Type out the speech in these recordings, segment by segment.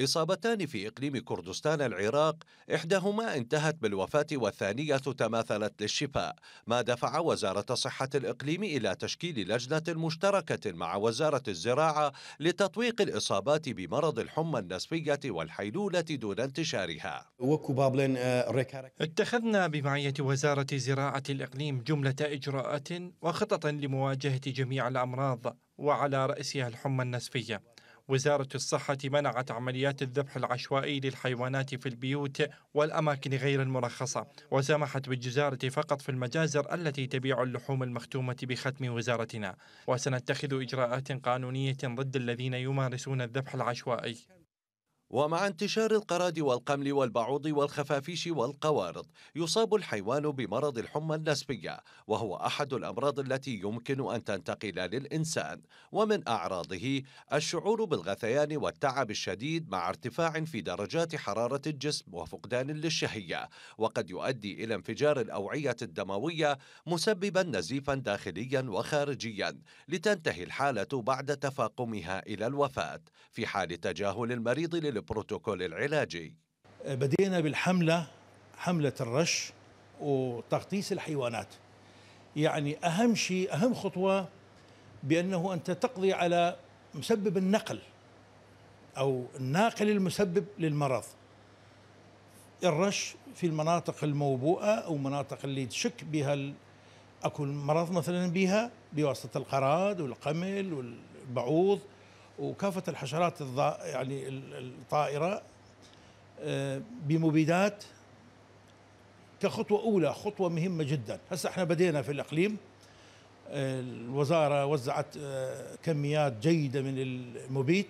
إصابتان في إقليم كردستان العراق إحداهما انتهت بالوفاة والثانية تماثلت للشفاء ما دفع وزارة صحة الإقليم إلى تشكيل لجنة مشتركة مع وزارة الزراعة لتطويق الإصابات بمرض الحمى النسفية والحيلولة دون انتشارها آه، اتخذنا بمعية وزارة زراعة الإقليم جملة إجراءات وخطط لمواجهة جميع الأمراض وعلى رأسها الحمى النسفية وزارة الصحة منعت عمليات الذبح العشوائي للحيوانات في البيوت والأماكن غير المرخصة وسمحت بالجزارة فقط في المجازر التي تبيع اللحوم المختومة بختم وزارتنا وسنتخذ إجراءات قانونية ضد الذين يمارسون الذبح العشوائي ومع انتشار القراد والقمل والبعوض والخفافيش والقوارض يصاب الحيوان بمرض الحمى النسبية وهو أحد الأمراض التي يمكن أن تنتقل للإنسان ومن أعراضه الشعور بالغثيان والتعب الشديد مع ارتفاع في درجات حرارة الجسم وفقدان للشهية وقد يؤدي إلى انفجار الأوعية الدموية مسببا نزيفا داخليا وخارجيا لتنتهي الحالة بعد تفاقمها إلى الوفاة في حال تجاهل المريض لل البروتوكول العلاجي بدينا بالحملة حملة الرش وتغطيس الحيوانات يعني أهم شيء أهم خطوة بأنه أنت تقضي على مسبب النقل أو الناقل المسبب للمرض الرش في المناطق الموبوءة أو مناطق اللي تشك بها أكو مرض مثلا بها بواسطة القراد والقمل والبعوض وكافه الحشرات يعني الطائره آه، بمبيدات كخطوه اولى خطوه مهمه جدا هسه احنا بدينا في الاقليم آه، الوزاره وزعت آه، كميات جيده من المبيد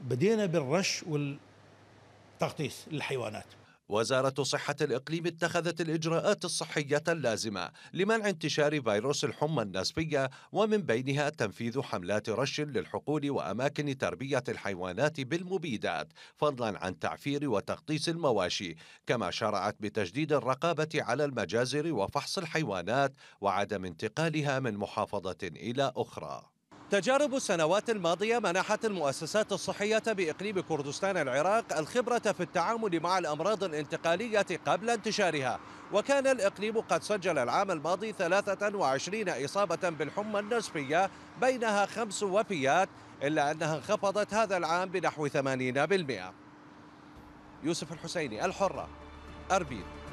بدينا بالرش والتغطيس للحيوانات وزارة صحة الإقليم اتخذت الإجراءات الصحية اللازمة لمنع انتشار فيروس الحمى النسبية ومن بينها تنفيذ حملات رش للحقول وأماكن تربية الحيوانات بالمبيدات فضلا عن تعفير وتغطيس المواشي كما شرعت بتجديد الرقابة على المجازر وفحص الحيوانات وعدم انتقالها من محافظة إلى أخرى تجارب السنوات الماضية منحت المؤسسات الصحية بإقليم كردستان العراق الخبرة في التعامل مع الأمراض الانتقالية قبل انتشارها وكان الإقليم قد سجل العام الماضي 23 إصابة بالحمى النزفية بينها خمس وفيات إلا أنها انخفضت هذا العام بنحو 80% يوسف الحسيني الحرة أربيل